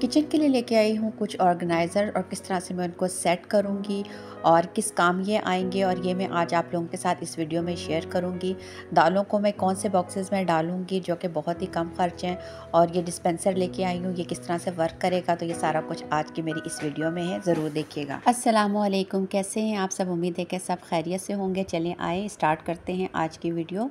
kitchen के लिए लेके आई हूँ कुछ ऑर्गेनाइज़र और किस तरह से मैं उनको सेट करूँगी और किस काम ये आएंगे और ये मैं आज आप लोगों के साथ इस वीडियो में शेयर करूँगी दालों को मैं कौन से बॉक्सेस में डालूँगी जो कि बहुत ही कम खर्च हैं और ये डिस्पेंसर लेके आई हूँ ये किस तरह से वर्क करेगा तो ये सारा कुछ आज की मेरी इस वीडियो में है ज़रूर देखिएगा असलम कैसे हैं आप सब उम्मीद है कि सब खैरियत से होंगे चलें आए स्टार्ट करते हैं आज की वीडियो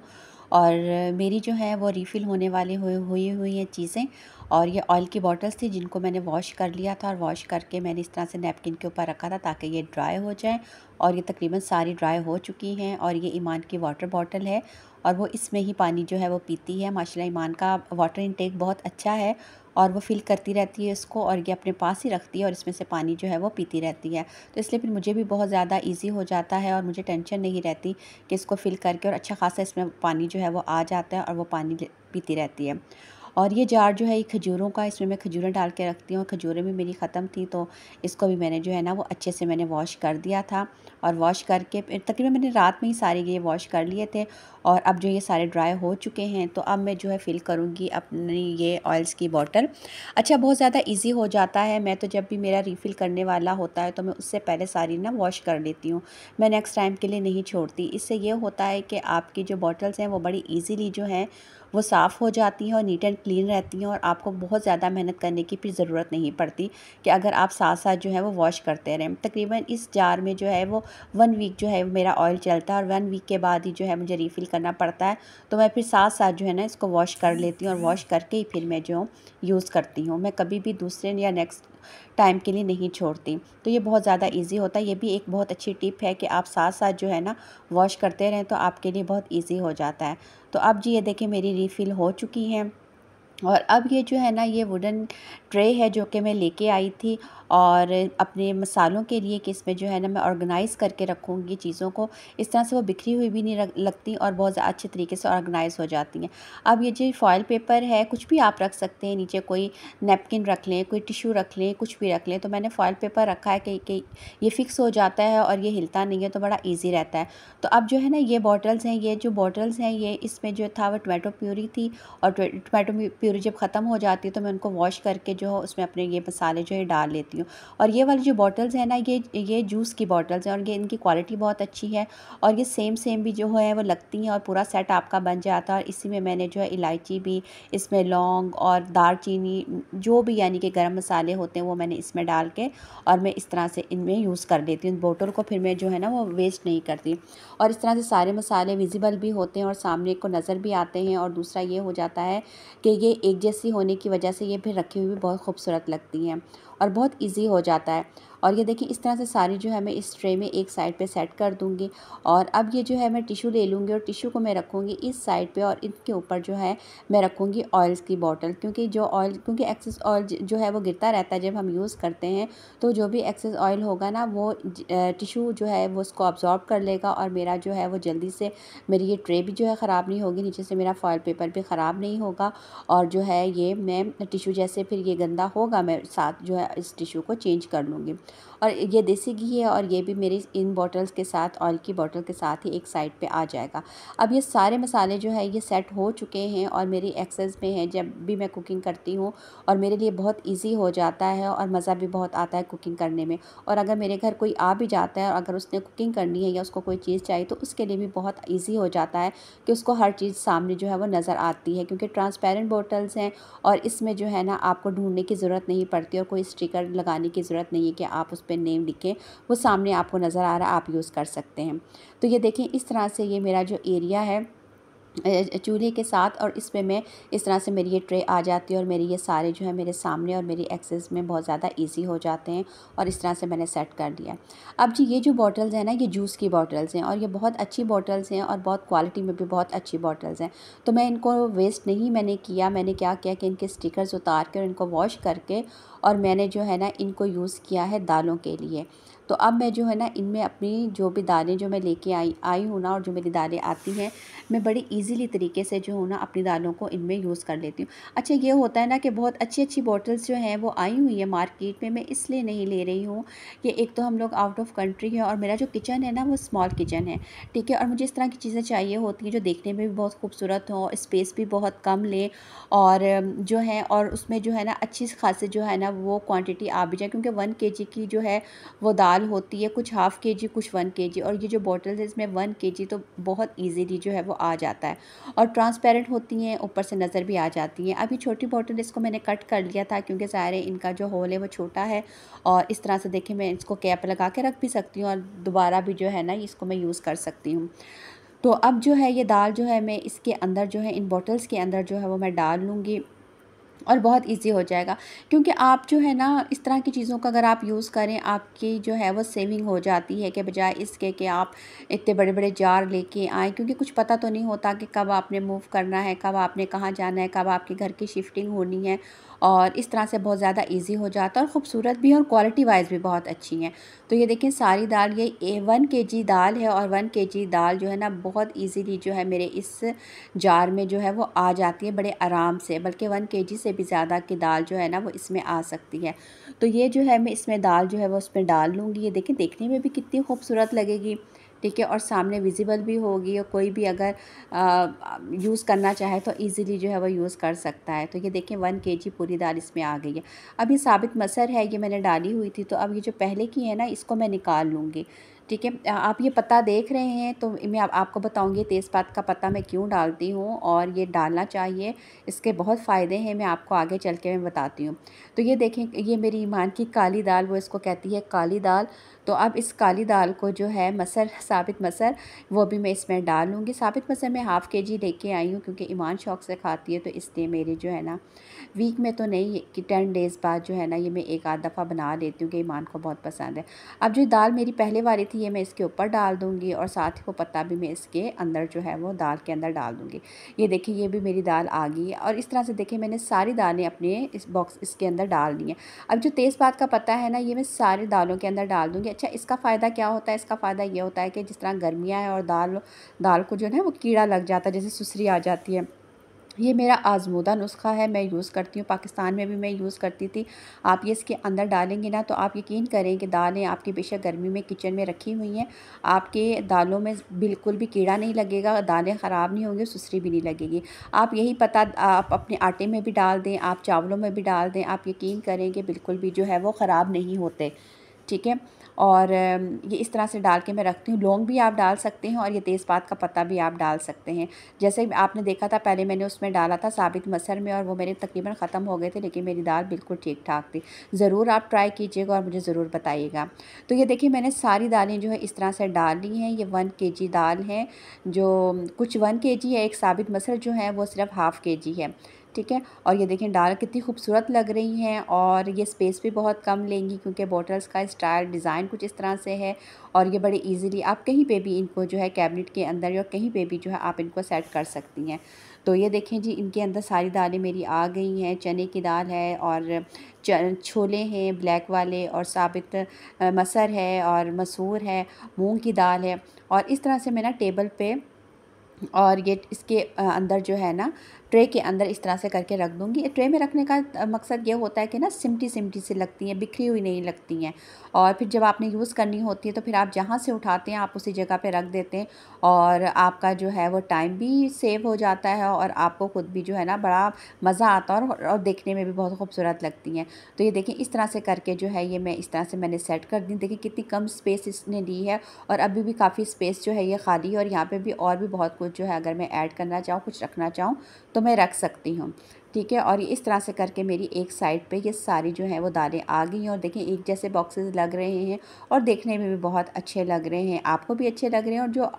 और मेरी जो है वो रीफ़िल होने वाली हुए हुई हुई हैं चीज़ें और ये ऑयल की बॉटल्स थी जिनको मैंने वॉश कर लिया था और वॉश करके मैंने इस तरह से नैपकिन के ऊपर रखा था ताकि ये ड्राई हो जाए और ये तकरीबन सारी ड्राई हो चुकी हैं और ये ईमान की वाटर बॉटल है और वो इसमें ही पानी जो है वो पीती है माशाल्लाह ईमान का वाटर इनटेक बहुत अच्छा है और वो फिल करती रहती है इसको और ये अपने पास ही रखती है और इसमें से पानी जो है वो पीती रहती है तो इसलिए फिर मुझे भी बहुत ज़्यादा इजी हो जाता है और मुझे टेंशन नहीं रहती कि इसको फिल करके और अच्छा खासा इसमें पानी जो है वो आ जाता है और वो पानी पीती रहती है और ये जार जो है ये खजूरों का इसमें मैं खजूरें डाल के रखती हूँ खजूरें भी मेरी ख़त्म थी तो इसको भी मैंने जो है ना वो अच्छे से मैंने वॉश कर दिया था और वॉश करके तकरीबन मैंने रात में ही सारे ये वॉश कर लिए थे और अब जो ये सारे ड्राई हो चुके हैं तो अब मैं जो है फ़िल करूँगी अपनी ये ऑयल्स की बॉटल अच्छा बहुत ज़्यादा ईजी हो जाता है मैं तो जब भी मेरा रिफ़िल करने वाला होता है तो मैं उससे पहले सारी ना वॉश कर लेती हूँ मैं नेक्स्ट टाइम के लिए नहीं छोड़ती इससे ये होता है कि आपकी जो बॉटल्स हैं वो बड़ी ईजीली जो हैं वो साफ़ हो जाती हैं और नीट एंड क्लीन रहती हैं और आपको बहुत ज़्यादा मेहनत करने की फिर ज़रूरत नहीं पड़ती कि अगर आप साथ साथ जो है वो वॉश करते रहें तकरीबन इस जार में जो है वो वन वीक जो है मेरा ऑयल चलता है और वन वीक के बाद ही जो है मुझे रिफ़िल करना पड़ता है तो मैं फिर साथ साथ जो है ना इसको वॉश कर लेती हूँ और वॉश करके ही फिर मैं जो यूज़ करती हूँ मैं कभी भी दूसरे या नेक्स्ट टाइम के लिए नहीं छोड़ती तो ये बहुत ज़्यादा इजी होता है ये भी एक बहुत अच्छी टिप है कि आप साथ साथ जो है ना वॉश करते रहें तो आपके लिए बहुत ईजी हो जाता है तो अब जी ये देखें मेरी रिफ़िल हो चुकी है और अब ये जो है ना ये वुडन ट्रे है जो कि मैं लेके आई थी और अपने मसालों के लिए कि इसमें जो है ना मैं ऑर्गेनाइज़ करके रखूँगी चीज़ों को इस तरह से वो बिखरी हुई भी नहीं लगती और बहुत अच्छे तरीके से ऑर्गेनाइज़ हो जाती हैं अब ये जो फॉयल पेपर है कुछ भी आप रख सकते हैं नीचे कोई नेपकिन रख लें कोई टिशू रख लें कुछ भी रख लें तो मैंने फॉयल पेपर रखा है कि, कि ये फ़िक्स हो जाता है और ये हिलता नहीं है तो बड़ा ईजी रहता है तो अब जो है ना ये बॉटल्स हैं ये जो बॉटल्स हैं ये इसमें जो था वो टमाटो प्यूरी थी और टमाटो प्यूरी जब ख़त्म हो जाती है तो मैं उनको वॉश करके जो है उसमें अपने ये मसाले जो है डाल लेती हूँ और ये वाली जो बॉटल्स हैं ना ये ये जूस की बॉटल्स हैं और ये इनकी क्वालिटी बहुत अच्छी है और ये सेम सेम भी जो है वो लगती हैं और पूरा सेट आपका बन जाता है और इसी में मैंने जो है इलायची भी इसमें लौंग और दार जो भी यानी कि गर्म मसाले होते हैं वो मैंने इसमें डाल के और मैं इस तरह से इनमें यूज़ कर देती हूँ बॉटल को फिर मैं जो है ना वो वेस्ट नहीं करती और इस तरह से सारे मसाले विजिबल भी होते हैं और सामने को नज़र भी आते हैं और दूसरा ये हो जाता है कि ये एक जैसी होने की वजह से ये फिर रखी हुई भी बहुत खूबसूरत लगती हैं और बहुत ईजी हो जाता है और ये देखिए इस तरह से सारी जो है मैं इस ट्रे में एक साइड पे सेट कर दूँगी और अब ये जो है मैं टिशू ले लूँगी और टिशू को मैं रखूँगी इस साइड पे और इनके ऊपर जो है मैं रखूँगी ऑयल्स की बॉटल क्योंकि जो ऑयल क्योंकि एक्सेस ऑयल जो है वो गिरता रहता है जब हम यूज़ करते हैं तो जो भी एक्सेस ऑयल होगा ना वो टिशू जो है वो उसको ऑब्जॉर्ब कर लेगा और मेरा जो है वो जल्दी से मेरी ये ट्रे भी जो है ख़राब नहीं होगी नीचे से मेरा फॉयल पेपर भी ख़राब नहीं होगा और जो है ये मैं टिशू जैसे फिर ये गंदा होगा मैं साथ जो है इस टिशू को चेंज कर लूँगी और ये देसी घी है और ये भी मेरी इन बॉटल्स के साथ ऑयल की बॉटल के साथ ही एक साइड पे आ जाएगा अब ये सारे मसाले जो है ये सेट हो चुके हैं और मेरी एक्सेस में है जब भी मैं कुकिंग करती हूँ और मेरे लिए बहुत ईजी हो जाता है और मज़ा भी बहुत आता है कुकिंग करने में और अगर मेरे घर कोई आ भी जाता है और अगर उसने कुकिंग करनी है या उसको कोई चीज़ चाहिए तो उसके लिए भी बहुत ईजी हो जाता है कि उसको हर चीज़ सामने जो है वो नज़र आती है क्योंकि ट्रांसपेरेंट बॉटल्स हैं और इसमें जो है ना आपको ढूंढने की ज़रूरत नहीं पड़ती और कोई स्टिकर लगाने की ज़रूरत नहीं है कि आप उस पर नेम लिखें वो सामने आपको नज़र आ रहा आप यूज़ कर सकते हैं तो ये देखें इस तरह से ये मेरा जो एरिया है चूल्हे के साथ और इस पर मैं इस तरह से मेरी ये ट्रे आ जाती है और मेरी ये सारे जो है मेरे सामने और मेरी एक्सेस में बहुत ज़्यादा इजी हो जाते हैं और इस तरह से मैंने सेट कर दिया अब जी ये जो बॉटल्स हैं ना ये जूस की बॉटल्स हैं और ये बहुत अच्छी बॉटल्स हैं और बहुत क्वालिटी में भी बहुत अच्छी बॉटल्स हैं तो मैं इनको वेस्ट नहीं मैंने किया मैंने क्या किया कि इनके स्टिकर्स उतार के और इनको वॉश करके और मैंने जो है ना इनको यूज़ किया है दालों के लिए तो अब मैं जो है ना इनमें अपनी जो भी दालें जो मैं लेके आई आई हूँ ना और जो मेरी दालें आती हैं मैं बड़ी ईजीली तरीके से जो हूँ ना अपनी दालों को इनमें यूज़ कर लेती हूँ अच्छा ये होता है ना कि बहुत अच्छी अच्छी बॉटल्स जो हैं वो आई हुई है मार्केट में मैं इसलिए नहीं ले रही हूँ कि एक तो हम लोग आउट ऑफ कंट्री हैं और मेरा जो किचन है ना वो स्मॉल किचन है ठीक है और मुझे इस तरह की चीज़ें चाहिए होती हैं जो देखने में भी बहुत खूबसूरत हों स्पेस भी बहुत कम लें और जो है और उसमें जो है ना अच्छी खासी जो है ना वो क्वान्टिटी आ भी जाए क्योंकि वन के की जो है वो दाल दाल होती है कुछ हाफ़ के जी कुछ वन के जी और ये जो बॉटल्स है इसमें वन के जी तो बहुत ईजीली जो है वो आ जाता है और ट्रांसपेरेंट होती हैं ऊपर से नज़र भी आ जाती हैं अभी छोटी बॉटल इसको मैंने कट कर लिया था क्योंकि सारे इनका जो होल है वो छोटा है और इस तरह से देखें मैं इसको कैप लगा के रख भी सकती हूँ और दोबारा भी जो है ना इसको मैं यूज़ कर सकती हूँ तो अब जो है ये दाल जो है मैं इसके अंदर जो है इन बॉटल्स के अंदर जो है वो मैं डाल लूँगी और बहुत इजी हो जाएगा क्योंकि आप जो है ना इस तरह की चीज़ों का अगर आप यूज़ करें आपकी जो है वो सेविंग हो जाती है कि बजाय इसके कि आप इतने बड़े बड़े जार लेके आएँ क्योंकि कुछ पता तो नहीं होता कि कब आपने मूव करना है कब आपने कहाँ जाना है कब आपके घर की शिफ्टिंग होनी है और इस तरह से बहुत ज़्यादा ईजी हो जाता है और ख़ूबसूरत भी और क्वालिटी वाइज भी बहुत अच्छी हैं तो ये देखें सारी दाल ये ए वन के जी दाल है और वन के जी दाल जो है ना बहुत ईजीली जो है मेरे इस जार में जो है वो आ जाती है बड़े आराम से बल्कि वन के जी से भी ज़्यादा की दाल जो है ना वो इसमें आ सकती है तो ये जो है मैं इसमें दाल जो है वो उसमें डाल लूँगी ये देखें देखने में भी कितनी खूबसूरत लगेगी ठीक है और सामने विजिबल भी होगी और कोई भी अगर यूज़ करना चाहे तो ईज़िली जो है वो यूज़ कर सकता है तो ये देखें वन के जी पूरी दाल इसमें आ गई है अभी साबित मसर है ये मैंने डाली हुई थी तो अब ये जो पहले की है ना इसको मैं निकाल लूँगी ठीक है आप ये पत्ता देख रहे हैं तो मैं आप, आपको बताऊंगी तेज़पात का पत्ता मैं क्यों डालती हूँ और ये डालना चाहिए इसके बहुत फ़ायदे हैं मैं आपको आगे चल के मैं बताती हूँ तो ये देखें ये मेरी ईमान की काली दाल वो इसको कहती है काली दाल तो अब इस काली दाल को जो है मसर साबित मसर वो भी मैं इसमें डाल लूँगी साबित मसर मैं हाफ़ के जी लेके आई हूँ क्योंकि ईमान शौक से खाती है तो इसलिए मेरे जो है ना वीक में तो नहीं कि टेन डेज़ बाद जो है ना ये मैं एक आध दफ़ा बना लेती हूँ कि ईमान को बहुत पसंद है अब जो दाल मेरी पहले वाली थी ही ये मैं इसके ऊपर डाल दूँगी और साथ ही वो पत्ता भी मैं इसके अंदर जो है वो दाल के अंदर डाल दूँगी ये देखिए ये भी मेरी दाल आ गई है और इस तरह से देखिए मैंने सारी दालें अपने इस बॉक्स इसके अंदर डाल दी हैं अब जो तेज़पात का पत्ता है ना ये मैं सारी दालों के अंदर डाल दूँगी अच्छा इसका फ़ायदा क्या होता है इसका फ़ायदा ये होता है कि जिस तरह गर्मियाँ हैं और दाल दाल को जो है वो कीड़ा लग जाता है जैसे सुसरी आ जाती है ये मेरा आजमूदा नुस्खा है मैं यूज़ करती हूँ पाकिस्तान में भी मैं यूज़ करती थी आप ये इसके अंदर डालेंगे ना तो आप यकीन करें कि दालें आपकी बेशक गर्मी में किचन में रखी हुई हैं आपके दालों में बिल्कुल भी कीड़ा नहीं लगेगा दालें ख़राब नहीं होंगी सुसरी भी नहीं लगेगी आप यही पता आप अपने आटे में भी डाल दें आप चावलों में भी डाल दें आप यकीन करें कि बिल्कुल भी जो है वो ख़राब नहीं होते ठीक है और ये इस तरह से डाल के मैं रखती हूँ लौंग भी आप डाल सकते हैं और ये तेज़पात का पत्ता भी आप डाल सकते हैं जैसे आपने देखा था पहले मैंने उसमें डाला था साबित मसर में और वो मेरे तकरीबन ख़त्म हो गए थे लेकिन मेरी दाल बिल्कुल ठीक ठाक थी ज़रूर आप ट्राई कीजिएगा और मुझे ज़रूर बताइएगा तो ये देखिए मैंने सारी दालें जो है इस तरह से डाल ली हैं ये वन के दाल हैं जो कुछ वन के है एक साबित मसर जो है वो सिर्फ हाफ़ के है ठीक है और ये देखें डार्क कितनी खूबसूरत लग रही हैं और ये स्पेस भी बहुत कम लेंगी क्योंकि बॉटल्स का स्टाइल डिज़ाइन कुछ इस तरह से है और ये बड़े इजीली आप कहीं पे भी इनको जो है कैबिनेट के अंदर या कहीं पे भी जो है आप इनको सेट कर सकती हैं तो ये देखें जी इनके अंदर सारी दालें मेरी आ गई हैं चने की दाल है और छोले हैं ब्लैक वाले और साबित मसर है और मसूर है मूंग की दाल है और इस तरह से मैं ना टेबल पे और ये इसके अंदर जो है ना ट्रे के अंदर इस तरह से करके रख दूँगी ट्रे में रखने का मकसद ये होता है कि ना सिमटी सिमटी से लगती हैं बिखरी हुई नहीं लगती हैं और फिर जब आपने यूज़ करनी होती है तो फिर आप जहाँ से उठाते हैं आप उसी जगह पर रख देते हैं और आपका जो है वो टाइम भी सेव हो जाता है और आपको ख़ुद भी जो है ना बड़ा मज़ा आता है और, और देखने में भी बहुत खूबसूरत लगती हैं तो ये देखें इस तरह से करके जो है ये मैं इस तरह से मैंने सेट कर दी देखिए कितनी कम स्पेस इसने ली है और अभी भी काफ़ी स्पेस जो है ये खाली है और यहाँ पर भी और भी बहुत कुछ जो है अगर मैं ऐड करना चाहूँ कुछ रखना चाहूँ तो मैं रख सकती हूँ ठीक है और इस तरह से करके मेरी एक साइड पे ये सारी जो है वो दालें आ गई हैं और देखें एक जैसे बॉक्सेस लग रहे हैं और देखने में भी बहुत अच्छे लग रहे हैं आपको भी अच्छे लग रहे हैं और जो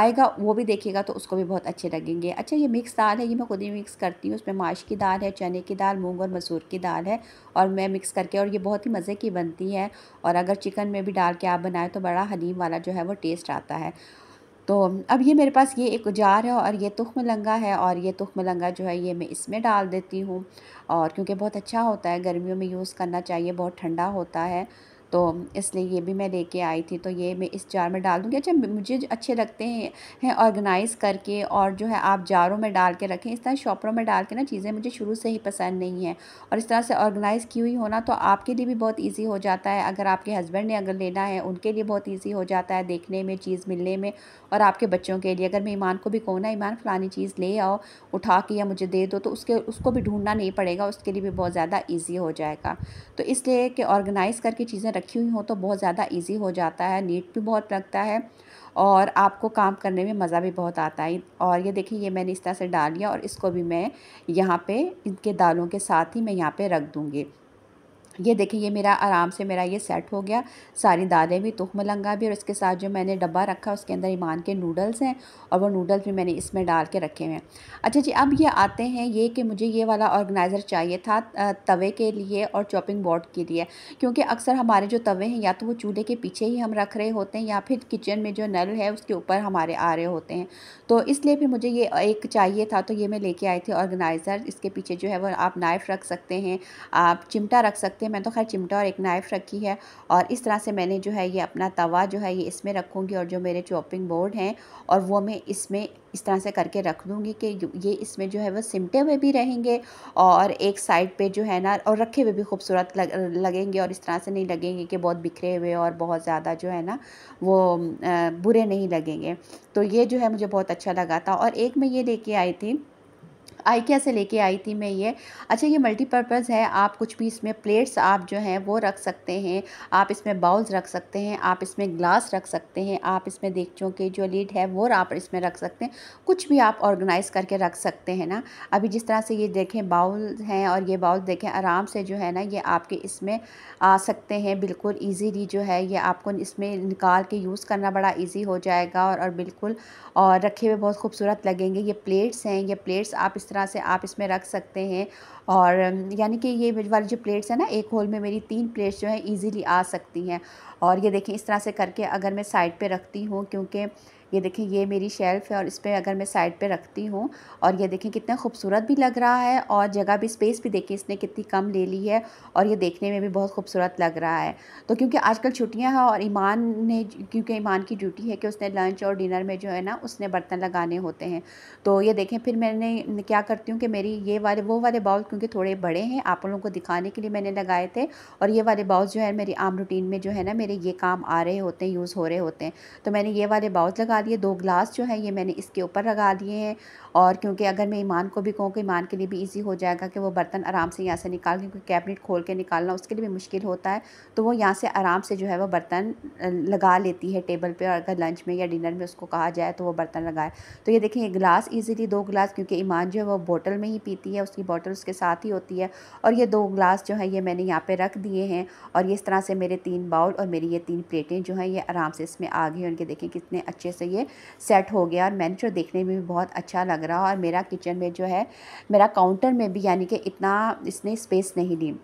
आएगा वो भी देखेगा तो उसको भी बहुत अच्छे लगेंगे अच्छा ये मिक्स दाल है ये मैं खुद ही मिक्स करती हूँ उसमें माश की दाल है चने की दाल मूँग और मसूर की दाल है और मैं मिक्स करके और ये बहुत ही मज़े की बनती है और अगर चिकन में भी डाल के आप बनाएं तो बड़ा हलीम वाला जो है वो टेस्ट आता है तो अब ये मेरे पास ये एक जार है और ये तुख लंगा है और ये तुख लंगा जो है ये मैं इसमें डाल देती हूँ और क्योंकि बहुत अच्छा होता है गर्मियों में यूज़ करना चाहिए बहुत ठंडा होता है तो इसलिए ये भी मैं लेके आई थी तो ये मैं इस जार में डाल दूँगी अच्छा मुझे अच्छे लगते हैं हैं ऑर्गेनाइज करके और जो है आप जारों में डाल के रखें इस तरह शॉपरों में डाल के ना चीज़ें मुझे शुरू से ही पसंद नहीं है और इस तरह से ऑर्गेनाइज़ की हुई होना तो आपके लिए भी बहुत ईजी हो जाता है अगर आपके हस्बैंड ने अगर लेना है उनके लिए बहुत ईजी हो जाता है देखने में चीज़ मिलने में और आपके बच्चों के लिए अगर मैं ईमान को भी कहूँ ना ईमान फलानी चीज़ ले आओ उठा के या मुझे दे दो तो उसके उसको भी ढूंढना नहीं पड़ेगा उसके लिए भी बहुत ज़्यादा ईजी हो जाएगा तो इसलिए कि ऑर्गेनाइज़ करके चीज़ें रखी हुई हो तो बहुत ज़्यादा ईजी हो जाता है नीट भी बहुत लगता है और आपको काम करने में मज़ा भी बहुत आता है और ये देखिए ये मैंने इस तरह से डाल लिया और इसको भी मैं यहाँ पे इनके दालों के साथ ही मैं यहाँ पे रख दूँगी ये देखिए ये मेरा आराम से मेरा ये सेट हो गया सारी दालें भी तुख मलंगा भी और इसके साथ जो मैंने डब्बा रखा उसके अंदर ईमान के नूडल्स हैं और वो नूडल्स भी मैंने इसमें डाल के रखे हुए हैं अच्छा जी अब ये आते हैं ये कि मुझे ये वाला ऑर्गेनाइज़र चाहिए था तवे के लिए और चॉपिंग बोर्ड के लिए क्योंकि अक्सर हमारे जो तवे हैं या तो वो चूल्हे के पीछे ही हम रख रहे होते हैं या फिर किचन में जो नल है उसके ऊपर हमारे आ रहे होते हैं तो इसलिए फिर मुझे ये एक चाहिए था तो ये मैं लेके आई थी ऑर्गेनाइज़र इसके पीछे जो है वो आप नाइफ़ रख सकते हैं आप चिमटा रख सकते हैं सकते हैं मैंने तो खैर चिमटा और एक नाइफ़ रखी है और इस तरह से मैंने जो है ये अपना तवा जो है ये इसमें रखूँगी और जो मेरे चॉपिंग बोर्ड हैं और वो मैं इसमें इस तरह से करके रख दूँगी कि ये इसमें जो है वो सिमटे हुए भी रहेंगे और एक साइड पे जो है ना और रखे हुए भी खूबसूरत लग, लगेंगे और इस तरह से नहीं लगेंगे कि बहुत बिखरे हुए और बहुत ज़्यादा जो है ना वो बुरे नहीं लगेंगे तो ये जो है मुझे बहुत अच्छा लगा था और एक मैं ये लेके आई थी आइकिया से लेके आई थी मैं ये अच्छा ये मल्टीपर्पज़ है आप कुछ भी इसमें प्लेट्स आप जो हैं वो रख सकते हैं आप इसमें बाउल्स रख सकते हैं आप इसमें ग्लास रख सकते हैं आप इसमें देखचों के जो लीड है वो आप इसमें रख सकते हैं कुछ भी आप ऑर्गेनाइज़ करके रख सकते हैं ना अभी जिस तरह से ये देखें बाउल हैं और ये बाउल देखें आराम से जो है ना ये आपके इसमें आ सकते हैं बिल्कुल ईजीली जो है ये आपको इसमें निकाल के यूज़ करना बड़ा ईजी हो जाएगा और, और बिल्कुल और रखे हुए बहुत खूबसूरत लगेंगे ये प्लेट्स हैं ये प्लेट्स आप इस तरह तरह से आप इसमें रख सकते हैं और यानी कि ये वाली जो प्लेट्स हैं ना एक होल में मेरी तीन प्लेट्स जो है ईज़िली आ सकती हैं और ये देखें इस तरह से करके अगर मैं साइड पे रखती हूँ क्योंकि ये देखें ये मेरी शेल्फ़ है और इस पर अगर मैं साइड पे रखती हूँ और ये देखें कितना खूबसूरत भी लग रहा है और जगह भी स्पेस भी देखें इसने कितनी कम ले ली है और ये देखने में भी बहुत खूबसूरत लग रहा है तो क्योंकि आजकल छुट्टियाँ हैं और ईमान ने क्योंकि ईमान की ड्यूटी है कि उसने लंच और डिनर में जो है ना उसने बर्तन लगाने होते हैं तो ये देखें फिर मैंने क्या करती हूँ कि मेरी ये वाले वो वाले बाउल क्योंकि थोड़े बड़े हैं आप लोगों को दिखाने के लिए मैंने लगाए थे और ये वाले बाउल जो है मेरी आम रूटीन में जो है ना मेरे ये काम आ रहे होते हैं यूज़ हो रहे होते हैं तो मैंने ये वाले बाउल लगा लगा लिए दो ग्लास जो है ये मैंने इसके ऊपर लगा लिए हैं और क्योंकि अगर मैं ईमान को भी कहूँ कि ईमान के लिए भी इजी हो जाएगा कि वो बर्तन आराम से यहाँ से निकाल क्योंकि कैबिनेट खोल के निकालना उसके लिए भी मुश्किल होता है तो वो यहाँ से आराम से जो है वो बर्तन लगा लेती है टेबल पर और अगर लंच में या डिनर में उसको कहा जाए तो वो बर्तन लगाए तो ये देखें ये ग्लास ईजिली दो गिलास क्योंकि ईमान जो है वो बॉटल में ही पीती है उसकी बॉटल उसके साथ ही होती है और ये दो ग्लास जो है ये मैंने यहाँ पर रख दिए हैं और इस तरह से मेरे तीन बाउल और मेरी ये तीन प्लेटें जो हैं ये आराम से इसमें आ गई उनके देखें कितने अच्छे से से ये सेट हो गया और मैंने देखने में भी बहुत अच्छा लग रहा और मेरा किचन में जो है मेरा काउंटर में भी यानी कि इतना इसने स्पेस नहीं ली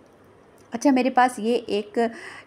अच्छा मेरे पास ये एक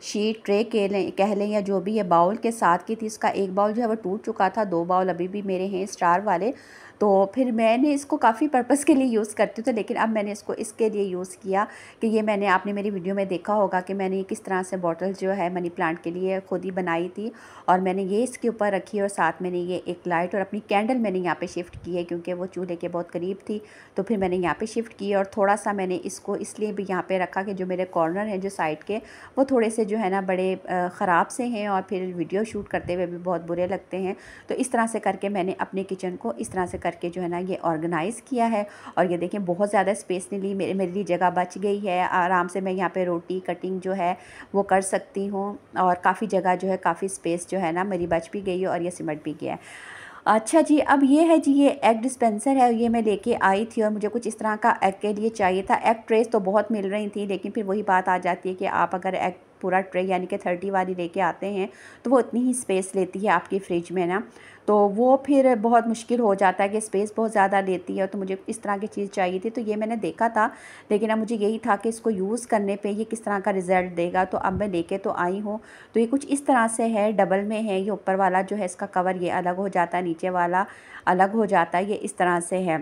शीट ट्रे कह लें कह लें या जो भी है बाउल के साथ की थी इसका एक बाउल जो है वो टूट चुका था दो बाउल अभी भी मेरे हैं स्टार वाले तो फिर मैंने इसको काफ़ी पर्पज़ के लिए यूज़ करती हूँ तो लेकिन अब मैंने इसको इसके लिए यूज़ किया कि ये मैंने आपने मेरी वीडियो में देखा होगा कि मैंने किस तरह से बॉटल जो है मनी प्लांट के लिए खुद ही बनाई थी और मैंने ये इसके ऊपर रखी और साथ मैंने ये एक लाइट और अपनी कैंडल मैंने यहाँ पर शिफ्ट की है क्योंकि वो चूल्हे के बहुत करीब थी तो फिर मैंने यहाँ पर शिफ्ट की और थोड़ा सा मैंने इसको इसलिए भी यहाँ पर रखा कि जो मेरे कॉर्नर हैं जो साइड के वो थोड़े से जो है ना बड़े ख़राब से हैं और फिर वीडियो शूट करते हुए भी बहुत बुरे लगते हैं तो इस तरह से करके मैंने अपने किचन को इस तरह से करके जो है ना ये ऑर्गेनाइज़ किया है और ये देखें बहुत ज़्यादा स्पेस नहीं ली मेरे मेरे लिए जगह बच गई है आराम से मैं यहाँ पे रोटी कटिंग जो है वो कर सकती हूँ और काफ़ी जगह जो है काफ़ी स्पेस जो है ना मेरी बच भी गई है और ये सिमट भी गया है अच्छा जी अब ये है जी ये एग डिस्पेंसर है ये मैं लेके आई थी और मुझे कुछ इस तरह का एग के लिए चाहिए था एग ट्रेस तो बहुत मिल रही थी लेकिन फिर वही बात आ जाती है कि आप अगर एग पूरा ट्रे यानी कि थर्टी वाली लेके आते हैं तो वो इतनी ही स्पेस लेती है आपकी फ्रिज में ना तो वो फिर बहुत मुश्किल हो जाता है कि स्पेस बहुत ज़्यादा लेती है तो मुझे इस तरह की चीज़ चाहिए थी तो ये मैंने देखा था लेकिन अब मुझे यही था कि इसको यूज़ करने पे ये किस तरह का रिज़ल्ट देगा तो अब मैं लेके तो आई हूँ तो ये कुछ इस तरह से है डबल में है ये ऊपर वाला जो है इसका कवर ये अलग हो जाता है नीचे वाला अलग हो जाता है ये इस तरह से है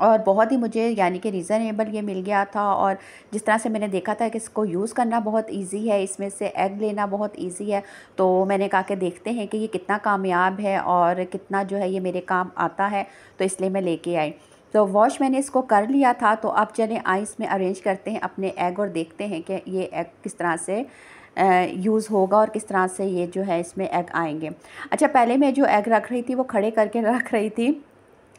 और बहुत ही मुझे यानी कि रीज़नेबल ये मिल गया था और जिस तरह से मैंने देखा था कि इसको यूज़ करना बहुत इजी है इसमें से एग लेना बहुत इजी है तो मैंने कहा कि देखते हैं कि ये कितना कामयाब है और कितना जो है ये मेरे काम आता है तो इसलिए मैं लेके आई तो वॉश मैंने इसको कर लिया था तो अब चले आइस में अरेंज करते हैं अपने एग और देखते हैं कि ये एग किस तरह से यूज़ होगा और किस तरह से ये जो है इसमें एग आएंगे अच्छा पहले मैं जो एग रख रही थी वो खड़े करके रख रही थी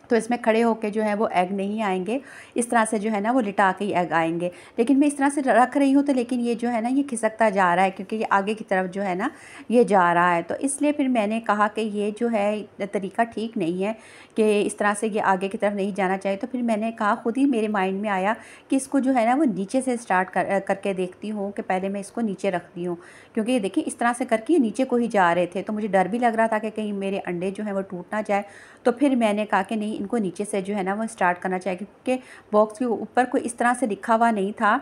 तो इसमें खड़े होकर जो है वो एग नहीं आएंगे इस तरह से जो है ना वो लिटा के ही एग आएंगे लेकिन मैं इस तरह से रख रही हूँ तो लेकिन ये जो है ना ये खिसकता जा रहा है क्योंकि ये आगे की तरफ जो है ना ये जा रहा है तो इसलिए फिर मैंने कहा कि ये जो है तरीका ठीक नहीं है कि इस तरह से ये आगे की तरफ नहीं जाना चाहिए तो फिर मैंने कहा ख़ुद ही मेरे माइंड में आया कि इसको जो है ना वो नीचे से स्टार्ट कर करके देखती हूँ कि पहले मैं इसको नीचे रखती हूँ क्योंकि ये देखिए इस तरह से करके ये नीचे को ही जा रहे थे तो मुझे डर भी लग रहा था कि कहीं मेरे अंडे जो है वो टूट ना जाए तो फिर मैंने कहा कि नहीं ही इनको नीचे से जो है ना वो स्टार्ट करना चाहिए क्योंकि बॉक्स के ऊपर कोई इस तरह से लिखा हुआ नहीं था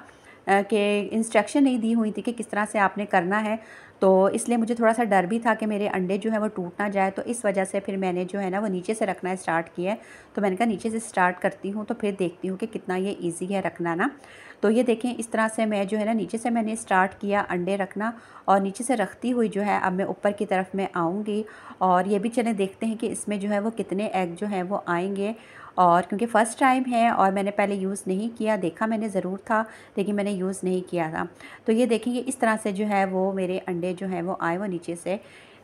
कि इंस्ट्रक्शन नहीं दी हुई थी कि किस तरह से आपने करना है तो इसलिए मुझे थोड़ा सा डर भी था कि मेरे अंडे जो है वो टूट ना जाए तो इस वजह से फिर मैंने जो है ना वो नीचे से रखना स्टार्ट किया है तो मैंने कहा नीचे से स्टार्ट करती हूँ तो फिर देखती हूँ कि कितना ये ईजी है रखना ना तो ये देखें इस तरह से मैं जो है ना नीचे से मैंने स्टार्ट किया अंडे रखना और नीचे से रखती हुई जो है अब मैं ऊपर की तरफ में आऊँगी और ये भी चलें देखते हैं कि इसमें जो है वो कितने एग जो हैं वो आएंगे और क्योंकि फ़र्स्ट टाइम है और मैंने पहले यूज़ नहीं किया देखा मैंने ज़रूर था लेकिन मैंने यूज़ नहीं किया था तो ये देखेंगे इस तरह से जो है वो मेरे अंडे जो हैं वो आए वो नीचे से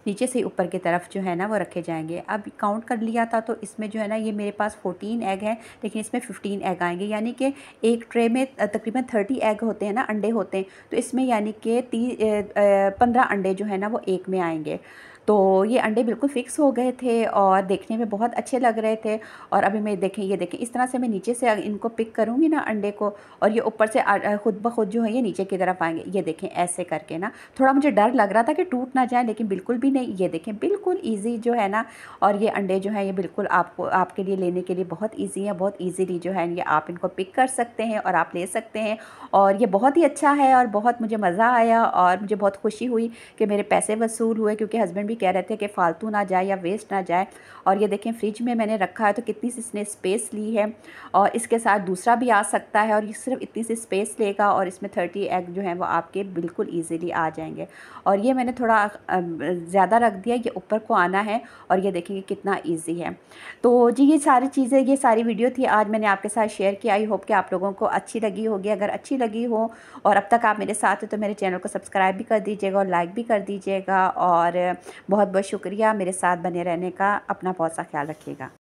नीचे से ऊपर की तरफ जो है ना वो रखे जाएंगे अब काउंट कर लिया था तो इसमें जो है ना ये मेरे पास 14 एग हैं लेकिन इसमें 15 एग आएंगे यानी कि एक ट्रे में तकरीबन 30 एग होते हैं ना अंडे होते हैं तो इसमें यानी कि ती पंद्रह अंडे जो है ना वो एक में आएंगे तो ये अंडे बिल्कुल फ़िक्स हो गए थे और देखने में बहुत अच्छे लग रहे थे और अभी मैं देखें ये देखें इस तरह से मैं नीचे से इनको पिक करूँगी ना अंडे को और ये ऊपर से खुद ब खुद जो है ये नीचे की तरफ आएंगे ये देखें ऐसे करके ना थोड़ा मुझे डर लग रहा था कि टूट ना जाए लेकिन बिल्कुल भी नहीं ये देखें बिल्कुल ईजी जो है ना और ये अंडे जो है ये बिल्कुल आपको आपके लिए लेने के लिए बहुत ईजी है बहुत ईजीली जो है ये आप इनको पिक कर सकते हैं और आप ले सकते हैं और ये बहुत ही अच्छा है और बहुत मुझे मज़ा आया और मुझे बहुत खुशी हुई कि मेरे पैसे वसूल हुए क्योंकि हस्बैंड भी कह रहे थे कि फ़ालतू ना जाए या वेस्ट ना जाए और ये देखें फ्रिज में मैंने रखा है तो कितनी सी इसने स्पेस ली है और इसके साथ दूसरा भी आ सकता है और ये सिर्फ इतनी सी स्पेस लेगा और इसमें थर्टी एग जो है वो आपके बिल्कुल ईजीली आ जाएंगे और ये मैंने थोड़ा ज़्यादा रख दिया ये ऊपर को आना है और ये देखेंगे कितना ईजी है तो जी ये सारी चीज़ें ये सारी वीडियो थी आज मैंने आपके साथ शेयर की आई होप कि आप लोगों को अच्छी लगी होगी अगर अच्छी लगी हो और अब तक आप मेरे साथ हो तो मेरे चैनल को सब्सक्राइब भी कर दीजिएगा और लाइक भी कर दीजिएगा और बहुत बहुत शुक्रिया मेरे साथ बने रहने का अपना बहुत सा ख्याल रखिएगा